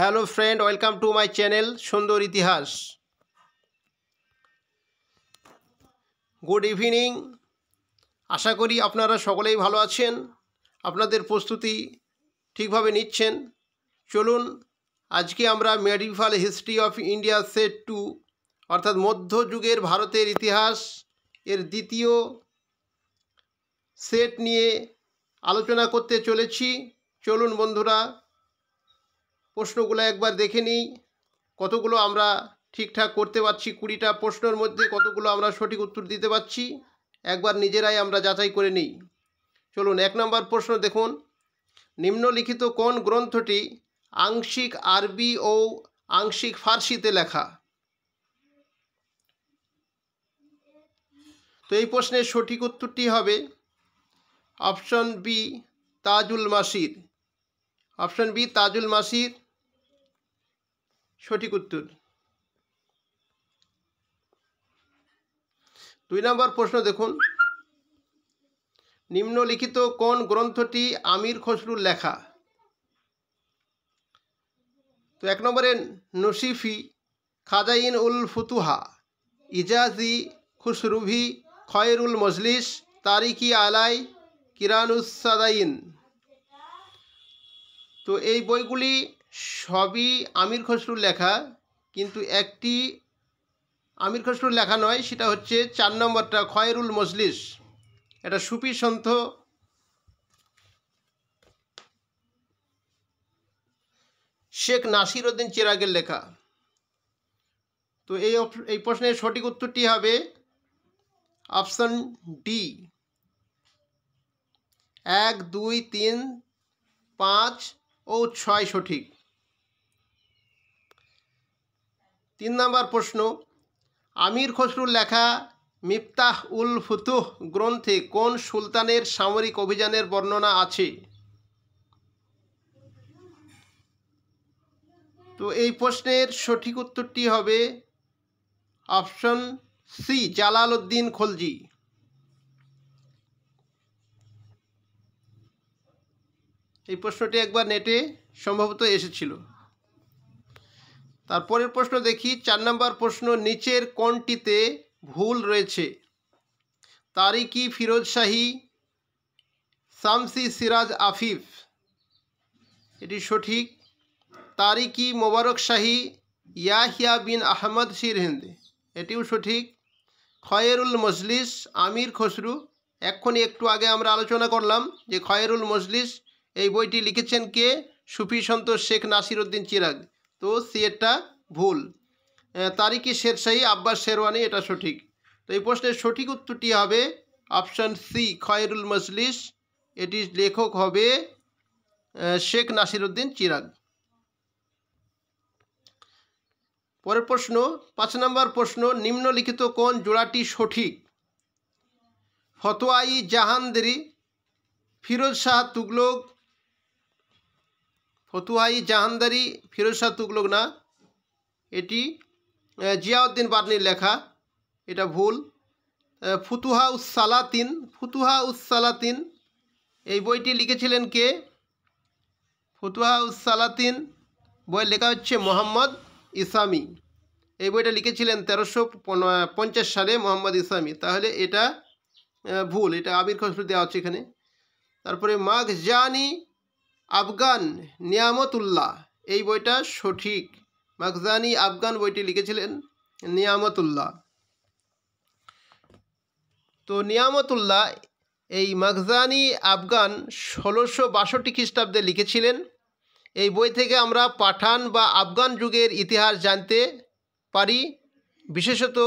hello friend welcome to my channel সুন্দর ইতিহাস good evening আশা করি আপনারা সকলেই ভালো আছেন আপনাদের প্রস্তুতি ঠিকভাবে নিচ্ছেন চলুন আজকে আমরা medieval history of India set two অর্থাৎ মধ্যযুগের ভারতের ইতিহাস এর দ্বিতীয় সেট নিয়ে আলোচনা করতে চলেছি চলুন বন্ধুরা প্রশ্নগুলো একবার দেখে নিই কতগুলো আমরা ঠিকঠাক করতে পারছি কুড়িটা প্রশ্নের মধ্যে কতগুলো আমরা সঠিক উত্তর দিতে পারছি একবার নিজেরাই আমরা যাচাই করে নিই চলুন এক নম্বর প্রশ্ন দেখুন নিম্নলিখিত কোন গ্রন্থটি আংশিক আরবি ও আংশিক ফার্সিতে লেখা তো এই প্রশ্নের সঠিক উত্তরটি হবে অপশন বি তাজুল মাসির অপশন বি তাজুল মাসির সঠিক উত্তর দুই নম্বর প্রশ্ন দেখুন নিম্নলিখিত কোন গ্রন্থটি আমির খসরুর লেখা তো এক নম্বরে নসিফি খাজাইন উল ফুতুহা ইজাজি খুসরুভি খয়রুল মজলিস তারিকি আলাই কিরানুসাদাইন তো এই বইগুলি সবই আমির খসরুর লেখা কিন্তু একটি আমির খসরুর লেখা নয় সেটা হচ্ছে চার নম্বরটা খয়রুল মজলিস এটা সুফি সন্থ শেখ নাসির উদ্দিন চিরাগের লেখা তো এই এই প্রশ্নের সঠিক উত্তরটি হবে অপশন ডি এক দুই তিন পাঁচ ও ছয় সঠিক তিন নম্বর প্রশ্ন আমির খসরুর লেখা মিফতাহ উল ফুতুহ গ্রন্থে কোন সুলতানের সামরিক অভিযানের বর্ণনা আছে তো এই প্রশ্নের সঠিক উত্তরটি হবে অপশন সি জালাল উদ্দিন খলজি এই প্রশ্নটি একবার নেটে সম্ভবত এসেছিল তারপরের প্রশ্ন দেখি চার নম্বর প্রশ্ন নিচের কোনটিতে ভুল রয়েছে তারিকি ফিরোজ শাহি শামসি সিরাজ আফিফ এটি সঠিক তারিকি মোবারক শাহী ইয়াহিয়া বিন আহমদ শিরহিন্দ এটিও সঠিক খয়েরুল মজলিস আমির খসরু এক্ষুনি একটু আগে আমরা আলোচনা করলাম যে খয়েরুল মজলিস এই বইটি লিখেছেন কে সুফি সন্তোষ শেখ নাসির উদ্দিন চিরাগ তো এটা ভুল তারিকি শেরশাহী আব্বাস শেরওয়ানি এটা সঠিক তো এই প্রশ্নের সঠিক উত্তরটি হবে অপশান সি খয়রুল মজলিস এটি লেখক হবে শেখ নাসিরুদ্দিন চিরাগ পরের প্রশ্ন পাঁচ নম্বর প্রশ্ন নিম্নলিখিত কোন জোড়াটি সঠিক ফতোয়াই জাহানদেরি ফিরোজ শাহ তুগলক ফতুয়াই জাহানদারি ফিরোজ শাহ তুগলক না এটি জিয়াউদ্দিন বার্নির লেখা এটা ভুল ফুতুহা উসালাতিন ফুতুহা উসালাতিন এই বইটি লিখেছিলেন কে ফুতুহা উসালাতিন বই লেখা হচ্ছে মোহাম্মদ ইসামি এই বইটা লিখেছিলেন তেরোশো পঞ্চাশ সালে মোহাম্মদ ইসামি তাহলে এটা ভুল এটা আবির খসরু দেওয়া হচ্ছে এখানে তারপরে মাঘ জানি আফগান নিয়ামতুল্লাহ এই বইটা সঠিক মাকজানি আফগান বইটি লিখেছিলেন নিয়ামতুল্লাহ তো নিয়ামতুল্লাহ এই মাকজানি আফগান ষোলোশো বাষট্টি খ্রিস্টাব্দে লিখেছিলেন এই বই থেকে আমরা পাঠান বা আফগান যুগের ইতিহাস জানতে পারি বিশেষত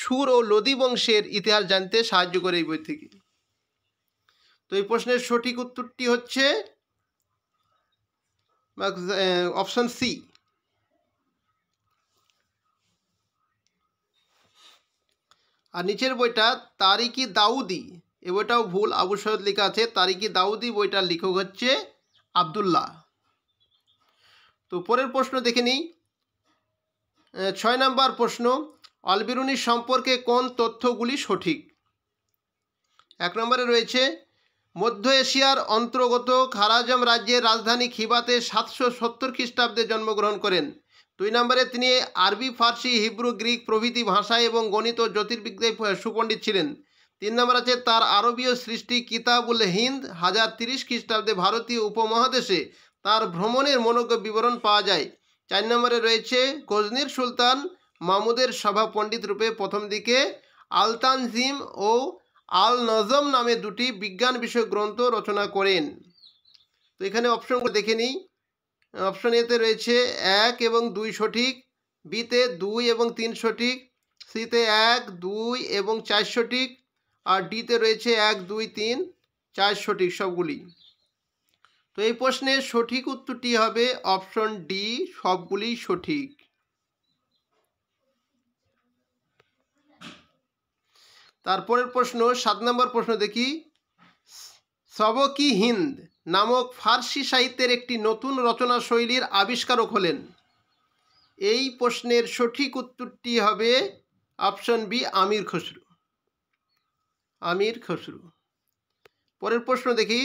সুর ও লোদি বংশের ইতিহাস জানতে সাহায্য করে এই বই থেকে তো এই প্রশ্নের সঠিক উত্তরটি হচ্ছে অপশন সি uh, আর নিচের বইটা তারিকি দাউদি এ বইটাও ভুল আবু সৈয়দ লেখা আছে তারিকি দাউদি বইটার লেখক হচ্ছে আবদুল্লাহ তো পরের প্রশ্ন দেখে নিই ছয় নম্বর প্রশ্ন অলবিরুনি সম্পর্কে কোন তথ্যগুলি সঠিক এক নম্বরে রয়েছে মধ্য এশিয়ার অন্তর্গত খারাজম রাজ্যের রাজধানী খিবাতে সাতশো সত্তর খ্রিস্টাব্দে জন্মগ্রহণ করেন দুই নম্বরে তিনি আরবি ফার্সি হিব্রু গ্রিক প্রভৃতি ভাষায় এবং গণিত ও জ্যোতির্বিদ্যায় সুপণ্ডিত ছিলেন তিন নম্বর আছে তার আরবীয় সৃষ্টি কিতাবুল হিন্দ হাজার তিরিশ খ্রিস্টাব্দে ভারতীয় উপমহাদেশে তার ভ্রমণের মনোজ্ঞ বিবরণ পাওয়া যায় চার নম্বরে রয়েছে গজনির সুলতান মামুদের সভা পণ্ডিত রূপে প্রথম দিকে আলতানজিম ও আল নজম নামে দুটি বিজ্ঞান বিষয়ক গ্রন্থ রচনা করেন তো এখানে অপশনগুলো দেখে নিই অপশন এতে রয়েছে এক এবং দুই সঠিক বিতে দুই এবং তিন সঠিক সিতে এক দুই এবং চার সঠিক আর ডিতে রয়েছে এক দুই তিন চার সঠিক সবগুলি তো এই প্রশ্নের সঠিক উত্তরটি হবে অপশন ডি সবগুলি সঠিক তারপরের প্রশ্ন সাত নম্বর প্রশ্ন দেখি সবকি হিন্দ নামক ফার্সি সাহিত্যের একটি নতুন রচনা শৈলীর আবিষ্কারক হলেন এই প্রশ্নের সঠিক উত্তরটি হবে অপশন বি আমির খসরু আমির খসরু পরের প্রশ্ন দেখি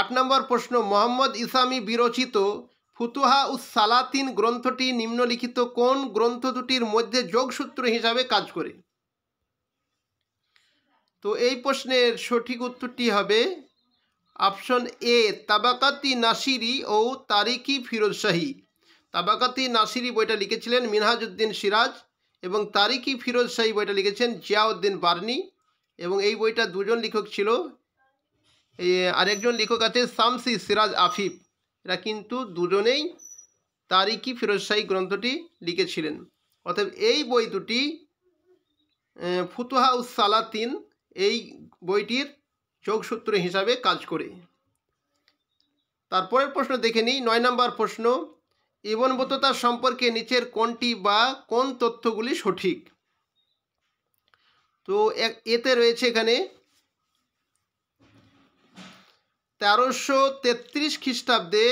আট নম্বর প্রশ্ন মোহাম্মদ ইসামি বিরচিত ফুতুহা উস সালাতিন গ্রন্থটি নিম্নলিখিত কোন গ্রন্থ দুটির মধ্যে যোগসূত্র হিসাবে কাজ করে তো এই প্রশ্নের সঠিক উত্তরটি হবে অপশন এ তাবাকাতি নাসিরি ও তারিকি ফিরোজ শাহী তাবাকাতি নাসিরি বইটা লিখেছিলেন মিনহাজউদ্দিন সিরাজ এবং তারিকি ফিরোজ শাহী বইটা লিখেছেন জিয়াউদ্দিন বার্নি এবং এই বইটা দুজন লেখক ছিল আরেকজন লেখক আছে শামসি সিরাজ আফিফ এরা কিন্তু দুজনেই তারিকি ফিরোজ শাহী গ্রন্থটি লিখেছিলেন অর্থাৎ এই বই দুটি ফুতুহা সালাতিন এই বইটির যোগসূত্র হিসাবে কাজ করে তারপরের প্রশ্ন দেখে নিই নয় নম্বর প্রশ্ন ইবনবততা সম্পর্কে নিচের কোনটি বা কোন তথ্যগুলি সঠিক তো এতে রয়েছে এখানে তেরোশো তেত্রিশ খ্রিস্টাব্দে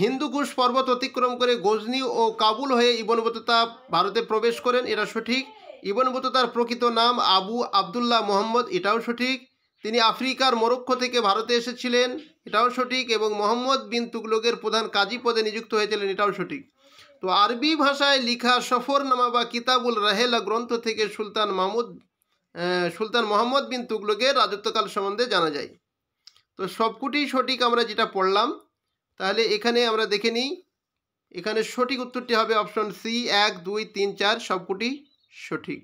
হিন্দুকুশ পর্বত অতিক্রম করে গজনি ও কাবুল হয়ে ইবনবততা ভারতে প্রবেশ করেন এটা সঠিক ইবনবুত তার প্রকৃত নাম আবু আবদুল্লাহ মোহাম্মদ এটাও সঠিক তিনি আফ্রিকার মরক্ষ থেকে ভারতে এসেছিলেন এটাও সঠিক এবং মোহাম্মদ বিন তুগলকের প্রধান কাজী পদে নিযুক্ত হয়েছিলেন এটাও সঠিক তো আরবি ভাষায় লিখা সফরনামা বা কিতাবুল রাহেলা গ্রন্থ থেকে সুলতান মাহমুদ সুলতান মোহাম্মদ বিন তুগলকের রাজত্বকাল সম্বন্ধে জানা যায় তো সবকুটি সঠিক আমরা যেটা পড়লাম তাহলে এখানে আমরা দেখে নিই এখানে সঠিক উত্তরটি হবে অপশন সি এক দুই তিন চার সবকুটি সঠিক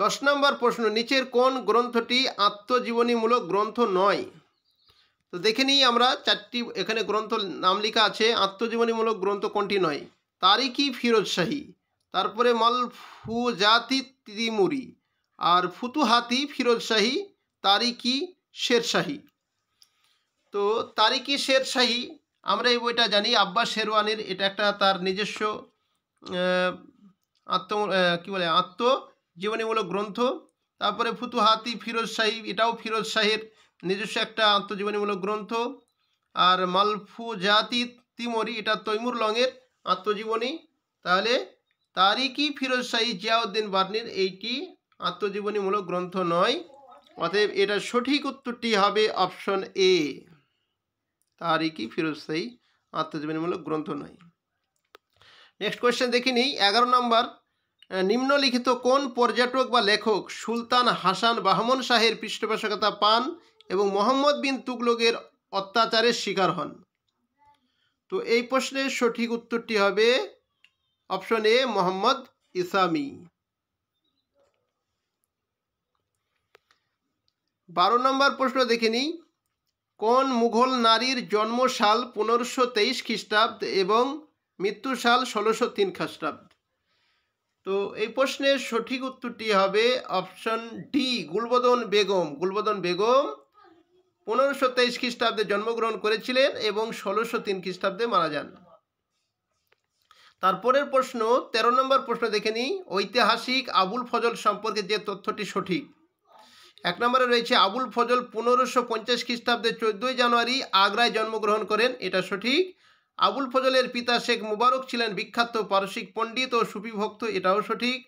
দশ নম্বর প্রশ্ন নিচের কোন গ্রন্থটি আত্মজীবনীমূলক গ্রন্থ নয় তো দেখে নিই আমরা চারটি এখানে গ্রন্থ নাম লেখা আছে আত্মজীবনীমূলক গ্রন্থ কোনটি নয় তারিকি ফিরোজ শাহী তারপরে মালফুজাতি তিমুরি আর ফুতুহাতি ফিরোজ শাহী শেরশাহী তো তারিকি শেরশাহি আমরা এই বইটা জানি আব্বাস শেরওয়ানির এটা একটা তার নিজস্ব আত্ম কী বলে আত্মজীবনীমূলক গ্রন্থ তারপরে ফুতুহাতি ফিরোজ শাহী এটাও ফিরোজ শাহের নিজস্ব একটা আত্মজীবনীমূলক গ্রন্থ আর মালফু জাতি তিমরি এটা তৈমুর লংয়ের আত্মজীবনী তাহলে তারিকি ফিরোজ শাহী জিয়াউদ্দিন বার্নির এইটি আত্মজীবনীমূলক গ্রন্থ নয় অতএব এটা সঠিক উত্তরটি হবে অপশন এ তারই কি ফিরোজশাহী আত্মজীবনীমূলক গ্রন্থ নয় নেক্সট কোয়েশ্চেন দেখি নিই এগারো নম্বর নিম্নলিখিত কোন পর্যটক বা লেখক সুলতান হাসান বাহমন শাহের পৃষ্ঠপোষকতা পান এবং মোহাম্মদ বিন তুগলকের অত্যাচারের শিকার হন তো এই প্রশ্নের সঠিক উত্তরটি হবে অপশন এ মোহাম্মদ ইসামি বারো নম্বর প্রশ্ন দেখে নিই কোন মুঘল নারীর জন্মসাল পনেরোশো তেইশ খ্রিস্টাব্দ এবং মৃত্যুসাল ষোলোশো তিন খ্রিস্টাব্দ তো এই প্রশ্নের সঠিক উত্তরটি হবে অপশন ডি গুলবদন বেগম গুলবদন বেগম পনেরোশো তেইশ খ্রিস্টাব্দে জন্মগ্রহণ করেছিলেন এবং ষোলোশো তিন খ্রিস্টাব্দে মারা যান তারপরের প্রশ্ন ১৩ নম্বর প্রশ্ন দেখে নিই ঐতিহাসিক আবুল ফজল সম্পর্কে যে তথ্যটি সঠিক এক নম্বরে রয়েছে আবুল ফজল পনেরোশো পঞ্চাশ খ্রিস্টাব্দে চোদ্দোই জানুয়ারি আগ্রায় জন্মগ্রহণ করেন এটা সঠিক আবুল ফজলের পিতা শেখ মুবারক ছিলেন বিখ্যাত পারসিক পণ্ডিত ও সুফিভক্ত এটাও সঠিক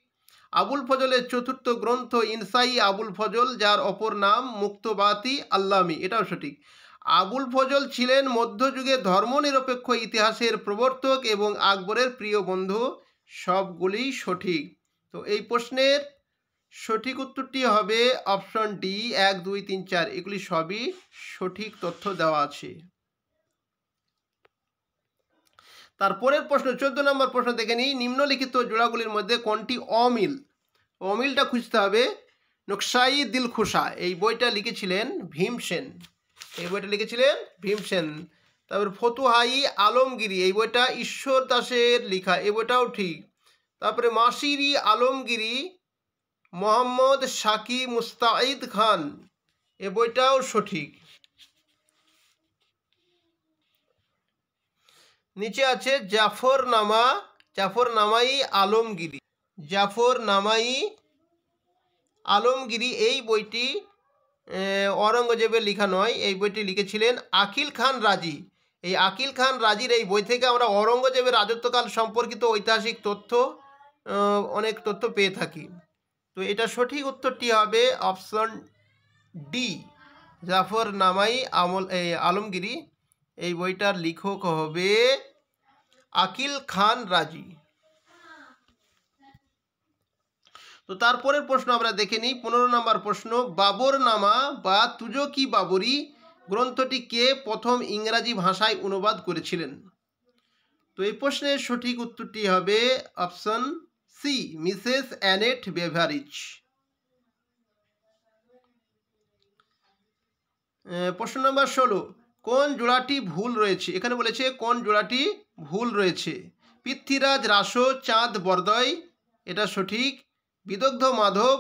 আবুল ফজলের চতুর্থ গ্রন্থ ইনসাই আবুল ফজল যার অপর নাম মুক্তবাতি আল্লামি এটাও সঠিক আবুল ফজল ছিলেন মধ্যযুগে ধর্মনিরপেক্ষ ইতিহাসের প্রবর্তক এবং আকবরের প্রিয় বন্ধু সবগুলি সঠিক তো এই প্রশ্নের সঠিক উত্তরটি হবে অপশন ডি এক দুই তিন চার এগুলি সবই সঠিক তথ্য দেওয়া আছে তারপরের প্রশ্ন চোদ্দ নম্বর প্রশ্ন দেখে নিই নিম্নলিখিত জোড়াগুলির মধ্যে কোনটি অমিল অমিলটা খুঁজতে হবে নকশাই দিলখুশা এই বইটা লিখেছিলেন ভীমসেন এই বইটা লিখেছিলেন ভীমসেন তারপর ফতুহাই আলমগিরি এই বইটা ঈশ্বর দাসের লেখা এই বইটাও ঠিক তারপরে মাসিরি আলমগিরি মোহাম্মদ সাকি মুস্তাঈদ খান এ বইটাও সঠিক নিচে আছে জাফর নামা জাফর নামাই আলমগিরি জাফর নামাই আলমগিরি এই বইটি ঔরঙ্গজেবের লেখা নয় এই বইটি লিখেছিলেন আকিল খান রাজি এই আকিল খান রাজির এই বই থেকে আমরা ঔরঙ্গজেবের রাজত্বকাল সম্পর্কিত ঐতিহাসিক তথ্য অনেক তথ্য পেয়ে থাকি তো এটা সঠিক উত্তরটি হবে অপশন ডি জাফর নামাই আমল আলমগিরি এই বইটার লেখক হবে আকিল খান রাজি তো তারপরের প্রশ্ন আমরা দেখে নিই পনেরো নম্বর প্রশ্ন বাবর নামা বা তুজকি বাবরি গ্রন্থটি কে প্রথম ইংরাজি ভাষায় অনুবাদ করেছিলেন তো এই প্রশ্নের সঠিক উত্তরটি হবে option C Mrs Annette Beveridge প্রশ্ন নম্বর ষোলো কোন জোড়াটি ভুল রয়েছে এখানে বলেছে কোন জোড়াটি ভুল রয়েছে পৃথ্বীরাজ রাসো চাঁদ বরদয় এটা সঠিক বিদগ্ধ মাধব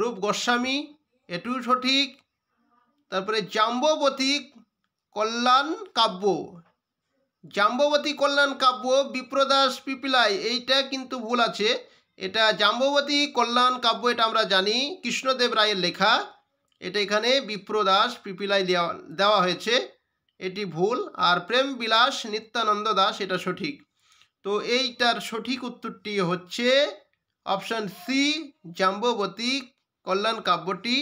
রূপ গোস্বামী এটু সঠিক তারপরে জাম্ববতী কল্যাণ কাব্য জাম্ববতী কল্যাণ কাব্য বিপ্রদাস পিপিলাই এইটা কিন্তু ভুল আছে এটা জাম্ববতী কল্যাণ কাব্য এটা আমরা জানি কৃষ্ণদেব রায়ের লেখা এটা এখানে বিপ্রদাস পিপিলাই দেওয়া দেওয়া হয়েছে এটি ভুল আর প্রেম বিলাস নিত্যানন্দ দাস এটা সঠিক তো এইটার সঠিক উত্তরটি হচ্ছে অপশান সি জাম্ববতী কল্যাণ কাব্যটি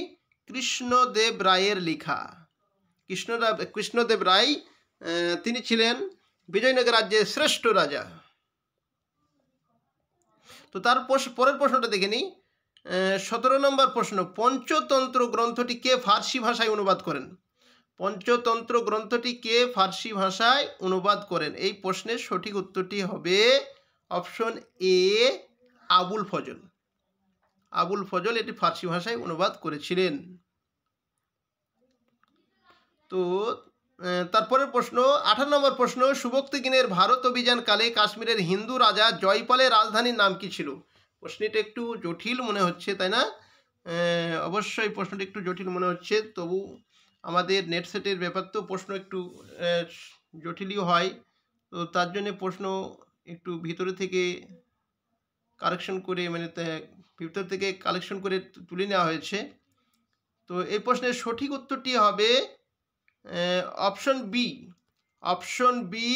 কৃষ্ণদেব রায়ের লেখা কৃষ্ণদেব কৃষ্ণদেব রায় তিনি ছিলেন বিজয়নগর রাজ্যের শ্রেষ্ঠ রাজা তো তার পরের প্রশ্নটা দেখে নিই সতেরো নম্বর প্রশ্ন পঞ্চতন্ত্র গ্রন্থটি কে ফার্সি ভাষায় অনুবাদ করেন পঞ্চতন্ত্র গ্রন্থটি কে ফার্সি ভাষায় অনুবাদ করেন এই প্রশ্নের সঠিক উত্তরটি হবে অপশন এ আবুল ফজল আবুল ফজল এটি ফার্সি ভাষায় অনুবাদ করেছিলেন তো তারপরের প্রশ্ন আঠারো নম্বর প্রশ্ন সুভক্তিগিনের ভারত অভিযানকালে কাশ্মীরের হিন্দু রাজা জয়পালের রাজধানীর নাম কি ছিল প্রশ্নটা একটু জটিল মনে হচ্ছে তাই না অবশ্যই প্রশ্নটা একটু জটিল মনে হচ্ছে তবু আমাদের নেট সেটের ব্যাপার তো প্রশ্ন একটু জটিলই হয় তো তার জন্যে প্রশ্ন একটু ভিতরে থেকে কালেকশন করে মানে ভিতর থেকে কালেকশন করে তুলে নেওয়া হয়েছে তো এই প্রশ্নের সঠিক উত্তরটি হবে option B option B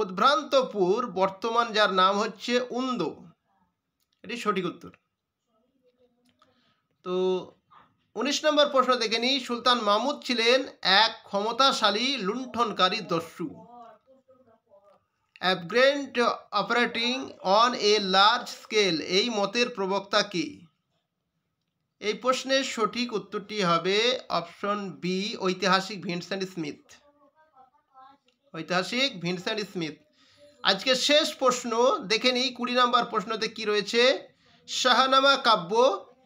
Udbhrantapur বর্তমান যার নাম হচ্ছে উন্দ এটি সঠিক উত্তর তো উনিশ নম্বর প্রশ্ন দেখে নি সুলতান মাহমুদ ছিলেন এক ক্ষমতাশালী লুণ্ঠনকারী দস্যু a brigand operating on a large scale এই মতের প্রবক্তা কী এই প্রশ্নের সঠিক উত্তরটি হবে অপশন বি ঐতিহাসিক ভিনসেন্ট স্মিথ ঐতিহাসিক ভিনসেন্ট স্মিথ আজকে শেষ প্রশ্ন দেখে নিই কুড়ি নম্বর প্রশ্নতে কি রয়েছে শাহনামা কাব্য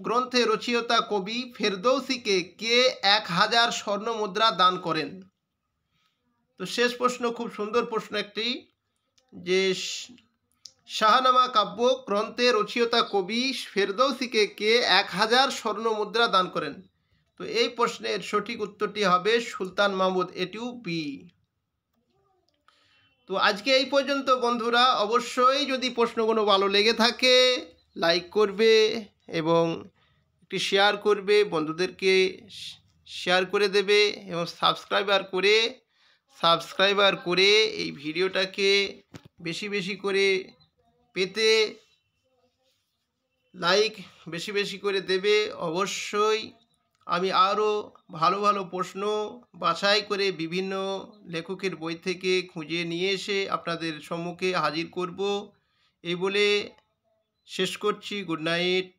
গ্রন্থে রচিয়তা কবি ফেরদৌসিকে কে এক হাজার স্বর্ণ মুদ্রা দান করেন তো শেষ প্রশ্ন খুব সুন্দর প্রশ্ন একটি যে শাহনামা কাব্য গ্রন্থে রচিয়তা কবি ফেরদৌসিকে কে এক হাজার স্বর্ণ মুদ্রা দান করেন তো এই প্রশ্নের সঠিক উত্তরটি হবে সুলতান মাহমুদ এটিও বি তো আজকে এই পর্যন্ত বন্ধুরা অবশ্যই যদি প্রশ্নগুলো ভালো লেগে থাকে লাইক করবে এবং একটি শেয়ার করবে বন্ধুদেরকে শেয়ার করে দেবে এবং সাবস্ক্রাইবার করে সাবস্ক্রাইবার করে এই ভিডিওটাকে বেশি বেশি করে পেতে লাইক বেশি বেশি করে দেবে অবশ্যই আমি আরও ভালো ভালো প্রশ্ন বাছাই করে বিভিন্ন লেখকের বই থেকে খুঁজে নিয়ে এসে আপনাদের সম্মুখে হাজির করব এই বলে শেষ করছি গুড নাইট